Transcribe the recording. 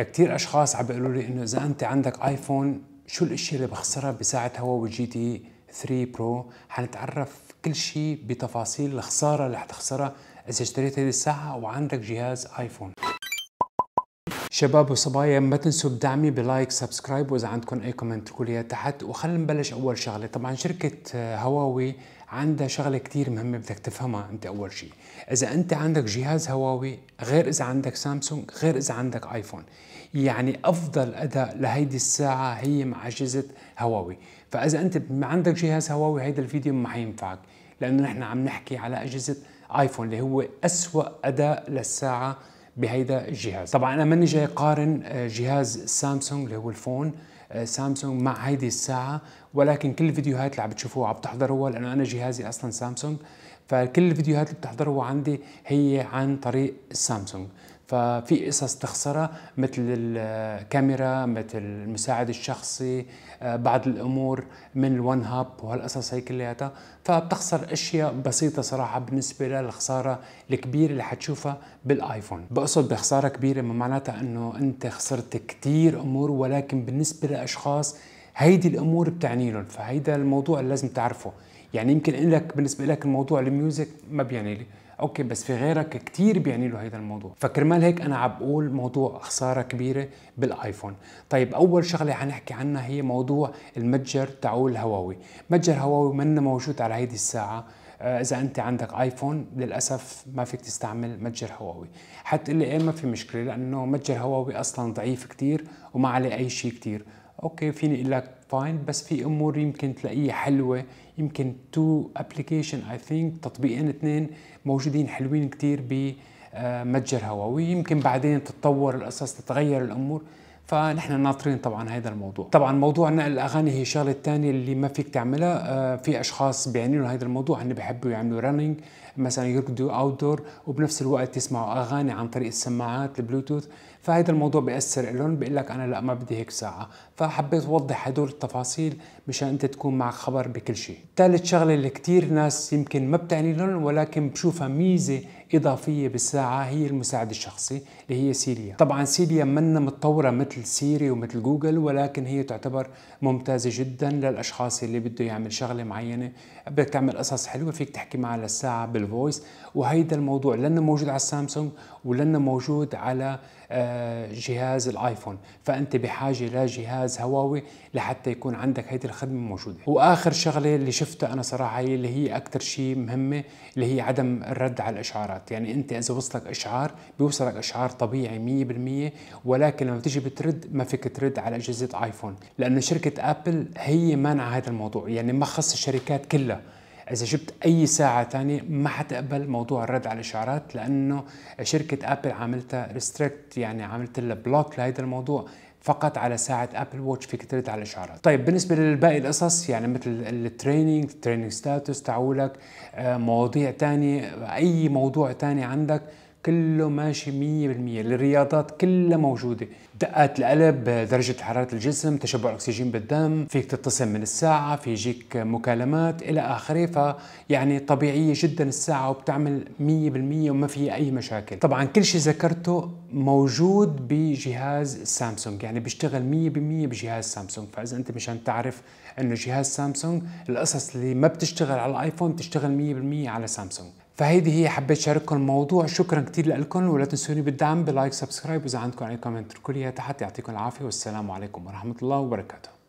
كثير اشخاص عم بيقولوا لي انه اذا انت عندك ايفون شو الاشياء اللي بخسرها بساعه هواوي جي تي 3 برو حنتعرف كل شيء بتفاصيل الخساره اللي حتخسرها اذا اشتريت هذه الساعه وعندك جهاز ايفون شباب وصبايا ما تنسوا بدعمي بلايك سبسكرايب واذا عندكم اي كومنت تقولوا تحت وخلينا نبلش اول شغله طبعا شركه آه، هواوي عندها شغله كثير مهمه بدك تفهمها انت اول شيء اذا انت عندك جهاز هواوي غير اذا عندك سامسونج غير اذا عندك ايفون يعني افضل اداء لهيدي الساعه هي مع اجهزه هواوي فاذا انت عندك جهاز هواوي هيدا الفيديو ما حينفعك لانه نحن عم نحكي على اجهزه ايفون اللي هو اسوا اداء للساعه بهيدا الجهاز طبعا انا ماني جاي قارن آه، جهاز سامسونج اللي هو الفون آه، سامسونج مع هيدي الساعه ولكن كل الفيديوهات اللي عم بتشوفوها عم تحضروها لانه انا جهازي اصلا سامسونج فكل الفيديوهات اللي بتحضروها عندي هي عن طريق سامسونج ففي قصص تخسرها مثل الكاميرا مثل المساعد الشخصي آه، بعض الامور من الون هاب وهالقصص هي كلياتها فبتخسر اشياء بسيطه صراحه بالنسبه للخساره الكبيره اللي حتشوفها بالايفون بقصد بخساره كبيره ما معناتها انه انت خسرت كثير امور ولكن بالنسبه لاشخاص هيدي الامور بتعني لهم فهيدا الموضوع اللي لازم تعرفه يعني يمكن لك بالنسبه لك الموضوع الميوزك ما بيعني لي اوكي بس في غيرك كثير بيعني له هذا الموضوع فكرمال هيك انا عم بقول موضوع خساره كبيره بالايفون طيب اول شغله حنحكي عنها هي موضوع المتجر تعول هواوي متجر هواوي منا موجود على هيدي الساعه آه، اذا انت عندك ايفون للاسف ما فيك تستعمل متجر هواوي حتقول لي ايه ما في مشكله لانه متجر هواوي اصلا ضعيف كثير وما عليه اي شيء كثير اوكي فيني اقول لك فاين بس في امور يمكن تلاقيها حلوه يمكن تو ابلكيشن اي ثينك تطبيقين اثنين موجودين حلوين كثير بمتجر آه، متجر هواوي يمكن بعدين تتطور القصص تتغير الامور فنحن ناطرين طبعا هذا الموضوع طبعا موضوع نقل الاغاني هي الشغله الثانيه اللي ما فيك تعملها آه، في اشخاص بيعني لهم هذا الموضوع هن بحبوا يعملوا رننج مثلا يركضوا اوت دور وبنفس الوقت يسمعوا اغاني عن طريق السماعات البلوتوث فهذا الموضوع بياثر لهم بيقول لك انا لا ما بدي هيك ساعه فحبيت اوضح هدول التفاصيل مشان انت تكون معك خبر بكل شيء ثالث شغله اللي كثير ناس يمكن ما بتعني لهم ولكن بشوفها ميزه إضافية بالساعة هي المساعد الشخصي اللي هي سيريا طبعا سيريا منا متطورة مثل سيري ومثل جوجل ولكن هي تعتبر ممتازة جدا للأشخاص اللي بده يعمل شغلة معينة بدك تعمل قصص حلوة فيك تحكي معها للساعة بالفويس وهيدا الموضوع لأنه موجود على السامسونج ولأنه موجود على آه، جهاز الايفون فانت بحاجه لجهاز هواوي لحتى يكون عندك هيدي الخدمه موجوده واخر شغله اللي شفتها انا صراحه هي اللي هي اكثر شيء مهمه اللي هي عدم الرد على الاشعارات الاشعارات يعني انت اذا وصلك اشعار بيوصلك اشعار طبيعي 100% ولكن لما تيجي بترد ما فيك ترد على اجهزه ايفون لانه شركه ابل هي مانعه هذا الموضوع يعني ما خص الشركات كلها اذا جبت اي ساعه ثانيه ما حتقبل موضوع الرد على الاشعارات لانه شركه ابل عملتها ريستريكت يعني عملت لها بلوك لهذا الموضوع فقط على ساعه ابل ووتش فيك ترد على الاشعارات طيب بالنسبه للباقي القصص يعني مثل التريننج التريننج ستاتس تعولك آه، مواضيع تانية اي موضوع تاني عندك كله ماشي 100% الرياضات كلها موجوده دقات القلب درجه حراره الجسم تشبع الاكسجين بالدم فيك تتصل من الساعه في يجيك مكالمات الى اخره يعني طبيعيه جدا الساعه وبتعمل 100% وما فيها اي مشاكل طبعا كل شيء ذكرته موجود بجهاز سامسونج يعني بيشتغل 100% بجهاز سامسونج فاذا انت مشان تعرف انه جهاز سامسونج القصص اللي ما بتشتغل على الايفون بتشتغل 100% على سامسونج فهيدي هي حبيت شارككم الموضوع شكرا كثير لكم ولا تنسوني بالدعم بلايك سبسكرايب واذا عندكم اي كومنت اتركوا لي تحت يعطيكم العافيه والسلام عليكم ورحمه الله وبركاته